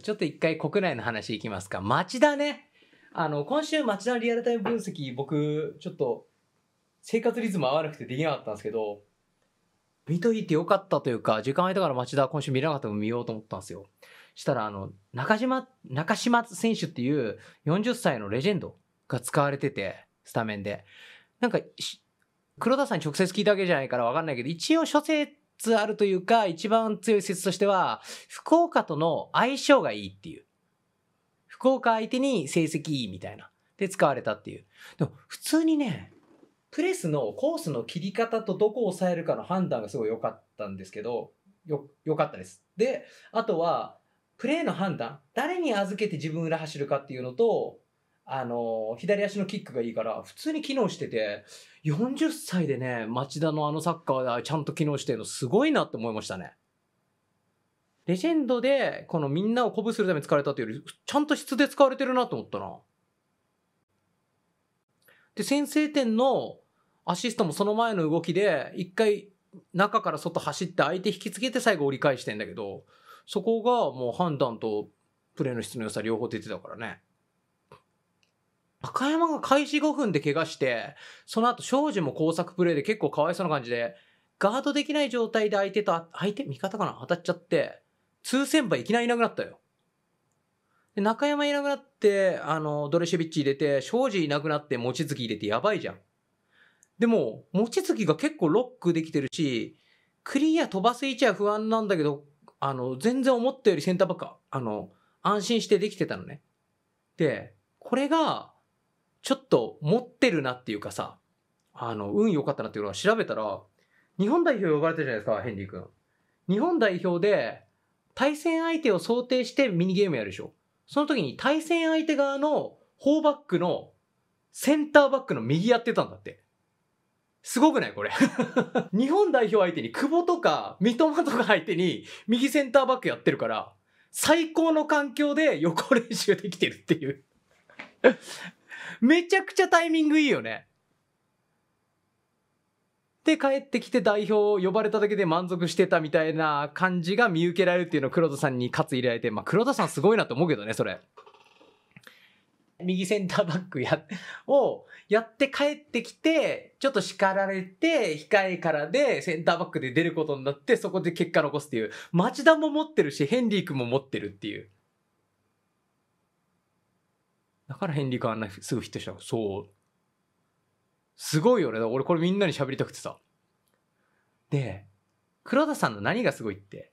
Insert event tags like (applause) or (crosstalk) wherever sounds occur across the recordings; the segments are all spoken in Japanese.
ちょっと一回国内の話いきますか。町田ね。あの、今週町田のリアルタイム分析、僕、ちょっと、生活リズム合わなくてできなかったんですけど、見といてよかったというか、時間空いたから町田今週見れなかったの見ようと思ったんですよ。したら、あの、中島、中島選手っていう40歳のレジェンドが使われてて、スタメンで。なんか、黒田さんに直接聞いたわけじゃないからわかんないけど、一応初生つあるというか、一番強い説としては、福岡との相性がいいっていう。福岡相手に成績いいみたいな。で、使われたっていう。でも、普通にね、プレスのコースの切り方とどこを抑えるかの判断がすごい良かったんですけど、よ、良かったです。で、あとは、プレーの判断。誰に預けて自分裏走るかっていうのと、あの、左足のキックがいいから、普通に機能してて、40歳でね、町田のあのサッカーでちゃんと機能してるのすごいなって思いましたね。レジェンドで、このみんなを鼓舞するために使われたというより、ちゃんと質で使われてるなと思ったな。で、先制点のアシストもその前の動きで、一回中から外走って相手引きつけて最後折り返してんだけど、そこがもう判断とプレーの質の良さ両方出てたからね。赤山が開始5分で怪我して、その後、庄司も工作プレイで結構かわいそうな感じで、ガードできない状態で相手と、相手味方かな当たっちゃって、通先輩いきなりいなくなったよ。で、中山いなくなって、あの、ドレシェビッチ入れて、庄司いなくなって、望月入れてやばいじゃん。でも、望月が結構ロックできてるし、クリア飛ばす位置は不安なんだけど、あの、全然思ったよりセンターバック、あの、安心してできてたのね。で、これが、ちょっと持ってるなっていうかさ、あの、運良かったなっていうのは調べたら、日本代表呼ばれたじゃないですか、ヘンリー君。日本代表で、対戦相手を想定してミニゲームやるでしょ。その時に対戦相手側の4バックのセンターバックの右やってたんだって。すごくないこれ (laughs) 日本代表相手に久保とか三笘とか相手に右センターバックやってるから、最高の環境で横練習できてるっていうめちゃくちゃタイミングいいよね。で、帰ってきて代表呼ばれただけで満足してたみたいな感じが見受けられるっていうのを黒田さんに勝つ入れられて、まあ黒田さんすごいなと思うけどね、それ。右センターバックや、をやって帰ってきて、ちょっと叱られて、控えからでセンターバックで出ることになって、そこで結果残すっていう。町田も持ってるし、ヘンリー君も持ってるっていう。だからヘンリー・カーンなすぐヒットしたの。そう。すごいよね。俺これみんなに喋りたくてさ。で、黒田さんの何がすごいって。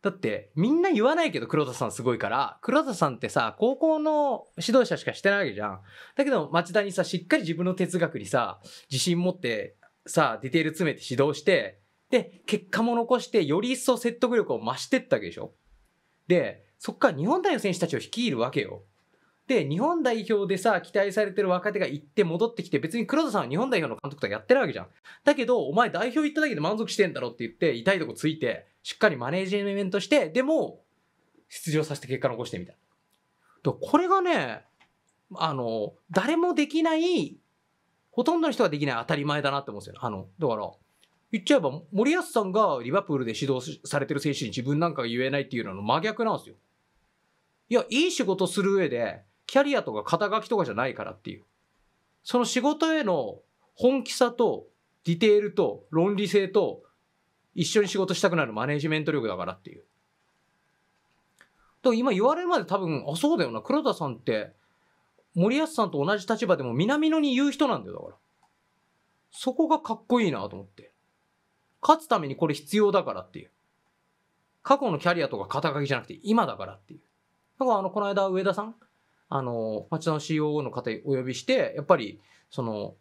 だってみんな言わないけど黒田さんすごいから、黒田さんってさ、高校の指導者しかしてないわけじゃん。だけど町田にさ、しっかり自分の哲学にさ、自信持ってさ、ディテール詰めて指導して、で、結果も残して、より一層説得力を増してったわけでしょ。で、そっから日本代表選手たちを率いるわけよ。で、日本代表でさ、期待されてる若手が行って戻ってきて、別に黒田さんは日本代表の監督とかやってるわけじゃん。だけど、お前代表行っただけで満足してんだろって言って、痛いとこついて、しっかりマネージメントして、でも、出場させて結果残してみたいこれがね、あの、誰もできない、ほとんどの人ができない当たり前だなって思うんですよ、あの、だから、言っちゃえば、森保さんがリバプールで指導されてる選手に自分なんかが言えないっていうのの真逆なんですよ。いや、いい仕事する上で、キャリアとか肩書きとかじゃないからっていう。その仕事への本気さとディテールと論理性と一緒に仕事したくなるマネジメント力だからっていう。と今言われるまで多分、あ、そうだよな。黒田さんって森保さんと同じ立場でも南野に言う人なんだよ、だから。そこがかっこいいなと思って。勝つためにこれ必要だからっていう。過去のキャリアとか肩書きじゃなくて今だからっていう。だからあの、この間上田さんあの、町の COO の方お呼びして、やっぱり、その、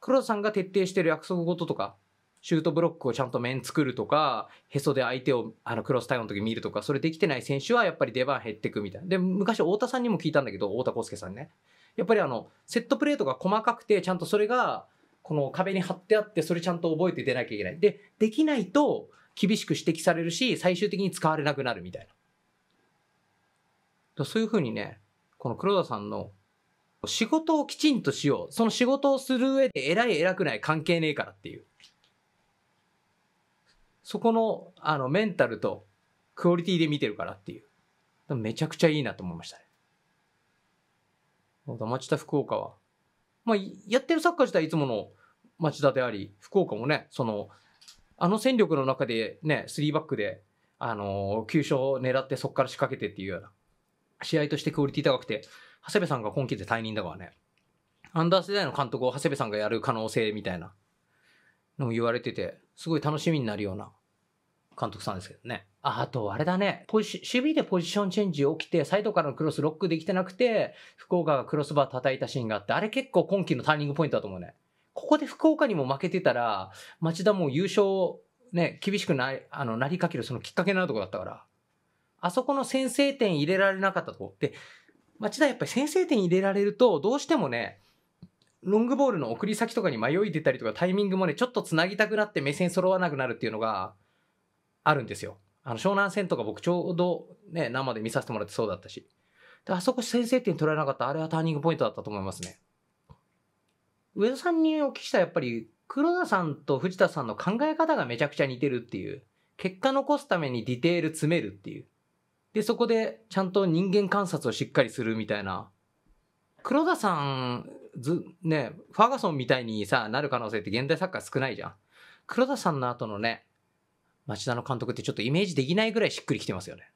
黒田さんが徹底してる約束事とか、シュートブロックをちゃんと面作るとか、へそで相手をあのクロスタイムの時見るとか、それできてない選手はやっぱり出番減ってくみたいな。で、昔太田さんにも聞いたんだけど、太田康介さんね。やっぱりあの、セットプレーとか細かくて、ちゃんとそれが、この壁に貼ってあって、それちゃんと覚えて出なきゃいけない。で、できないと厳しく指摘されるし、最終的に使われなくなるみたいな。そういうふうにね、この黒田さんの仕事をきちんとしよう。その仕事をする上で偉い偉くない関係ねえからっていう。そこの、あの、メンタルとクオリティで見てるからっていう。めちゃくちゃいいなと思いましたね。町田福岡は。まあ、やってるサッカー自体いつもの町田であり、福岡もね、その、あの戦力の中でね、3バックで、あのー、急所を狙ってそこから仕掛けてっていうような。試合としてクオリティ高くて、長谷部さんが今季で退任だからね。アンダー世代の監督を長谷部さんがやる可能性みたいなのも言われてて、すごい楽しみになるような監督さんですけどね。あ、と、あれだね。ポジ守備でポジションチェンジ起きて、サイドからのクロスロックできてなくて、福岡がクロスバー叩いたシーンがあって、あれ結構今季のターニングポイントだと思うね。ここで福岡にも負けてたら、町田も優勝、ね、厳しくない、あの、なりかけるそのきっかけになるとこだったから。あそこの先制点入れられなかったとこ。で、町田やっぱり先制点入れられると、どうしてもね、ロングボールの送り先とかに迷い出たりとか、タイミングもね、ちょっとつなぎたくなって目線揃わなくなるっていうのがあるんですよ。あの、湘南戦とか僕ちょうどね、生で見させてもらってそうだったし。で、あそこ先制点取られなかった、あれはターニングポイントだったと思いますね。上田さんにお聞きしたやっぱり、黒田さんと藤田さんの考え方がめちゃくちゃ似てるっていう、結果残すためにディテール詰めるっていう。で、そこでちゃんと人間観察をしっかりするみたいな。黒田さん、ず、ね、ファーガソンみたいにさ、なる可能性って現代サッカー少ないじゃん。黒田さんの後のね、町田の監督ってちょっとイメージできないぐらいしっくりきてますよね。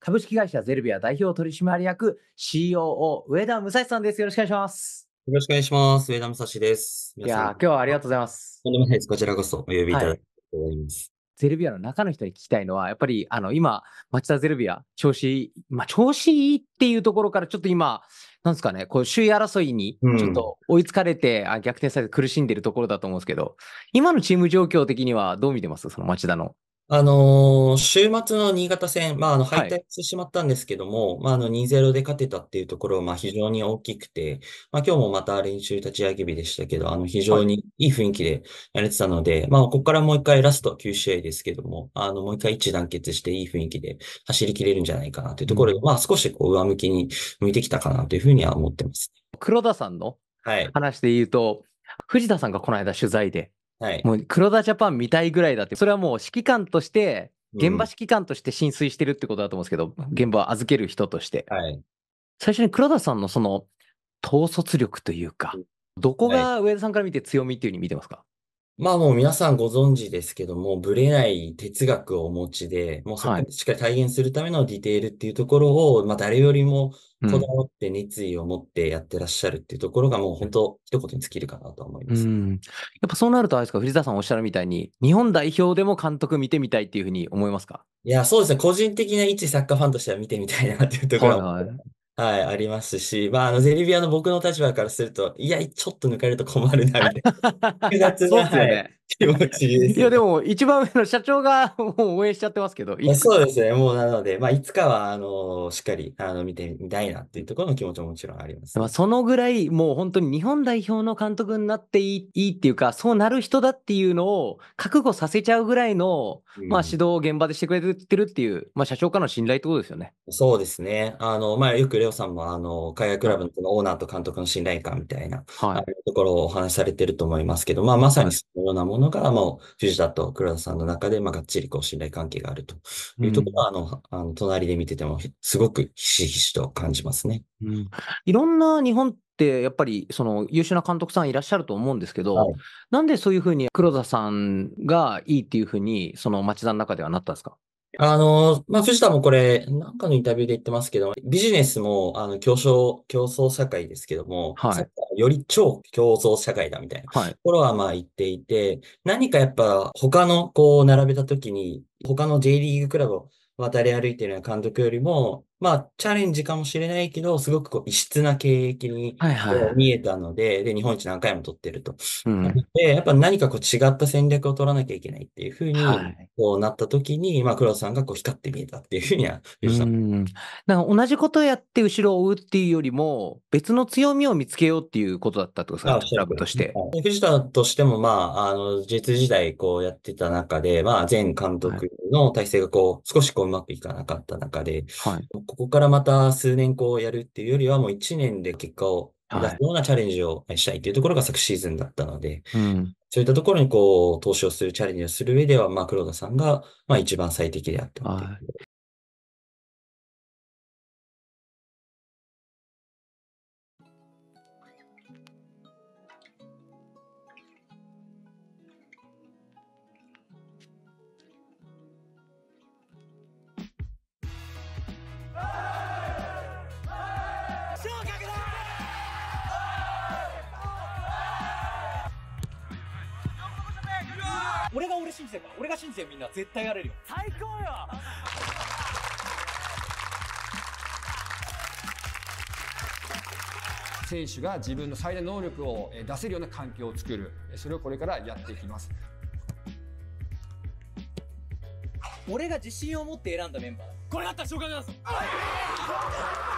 株式会社ゼルビア代表取締役 COO 上田武蔵さんです。よろしくお願いします。よろしくお願いします。上田武蔵です。いや今日はありがとうございます。こちらこそお呼びいただき、はい、ます。ゼルビアの中の人に聞きたいのは、やっぱりあの今、町田ゼルビア、調子、まあ、調子いいっていうところから、ちょっと今、なんですかね、こう首位争いにちょっと追いつかれて、うん、逆転されて苦しんでるところだと思うんですけど、今のチーム状況的にはどう見てます、その町田の。あのー週末の新潟戦、まあ、あの、敗はい。退してしまったんですけども、まあ、あの、2-0で勝てたっていうところは、まあ、非常に大きくて、まあ、今日もまた練習立ち上げ日でしたけど、あの、非常にいい雰囲気でやれてたので、まあ、ここからもう一回ラスト9試合ですけども、あの、もう一回一致団結していい雰囲気で走り切れるんじゃないかなというところで、まあ、少しこう、上向きに向いてきたかなというふうには思ってます黒田さんのはい。話で言うと、藤田さんがこの間取材で、はい、もう黒田ジャパン見たいぐらいだって、それはもう指揮官として、現場指揮官として浸水してるってことだと思うんですけど、うん、現場を預ける人として。はい、最初に黒田さんのその統率力というか、どこが上田さんから見て強みっていうふうに見てますか、まあもう皆さんご存知ですけども、ブレない哲学をお持ちで、もうそこでしっかり体現するためのディテールっていうところを、まあ誰よりもこだわって熱意を持ってやってらっしゃるっていうところがもう本当一言に尽きるかなと思います。うん。やっぱそうなるとあれですか、藤田さんおっしゃるみたいに、日本代表でも監督見てみたいっていうふうに思いますかいや、そうですね。個人的な一サッカーファンとしては見てみたいなっていうところはい、はい、ありますし、まあ、あの、ゼリビアの僕の立場からすると、いや、ちょっと抜かれると困るな、みたいな。複雑そうっすよはい、ね。気持ちいいです、いや、でも、一番上の社長がもう応援しちゃってますけど。いそうですね。もうなので、まあ、いつかは、あの、しっかり、あの、見てみたいなっていうところの気持ちももちろんあります、まあ、そのぐらい、もう本当に日本代表の監督になっていいいいっていうか、そうなる人だっていうのを覚悟させちゃうぐらいの、まあ、指導を現場でしてくれてるっていう、うん、まあ、社長からの信頼ってことですよね。そうですね。あの、まあ、よくレオさんも、あの、海外クラブのオーナーと監督の信頼感みたいな、はい、ところをお話しされてると思いますけど、まあ、まさにそのようなもものが、まあ、藤田と黒田さんの中で、まあ、がっちりこう信頼関係があるというところは、うん、あの、あの隣で見てても、すごくひしひしと感じますね。うん、いろんな日本ってやっぱりその優秀な監督さんいらっしゃると思うんですけど、はい、なんでそういうふうに黒田さんがいいっていうふうに、その町田の中ではなったんですかあの、まあ、藤田もこれ、なんかのインタビューで言ってますけど、ビジネスも、あの、競争、競争社会ですけども、はい。より超競争社会だみたいなところは、まあ、言っていて、何かやっぱ、他の、こう、並べたときに、他の J リーグクラブを渡り歩いてるような監督よりも、まあ、チャレンジかもしれないけど、すごくこう異質な経歴にはいはい見えたので、で、日本一何回も取ってると。で、やっぱ何かこう違った戦略を取らなきゃいけないっていうふうに、こうなった時に、まあ、黒田さんがこう光って見えたっていうふうには言ってた。ん。なんか同じことやって後ろを追うっていうよりも、別の強みを見つけようっていうことだったってことですかあクラブとして。はい藤田としても、まあ、あの、J2 時代、こうやってた中で、まあ、前監督の体制がこう、少しこう、うまくいかなかった中で、はい。ここからまた数年こうやるっていうよりは、もう1年で結果を出すようなチャレンジをしたいっていうところが昨シーズンだったので、はいうん、そういったところにこう、投資をする、チャレンジをする上では、まあ、黒田さんが、まあ、一番最適であったっ、俺が俺信じてるから、俺が信じてるみんな絶対やれるよ。最高よ (laughs) 選手が自分の最大能力を出せるような環境を作る。それをこれからやっていきます。俺が自信を持って選んだメンバーこれだったら紹介します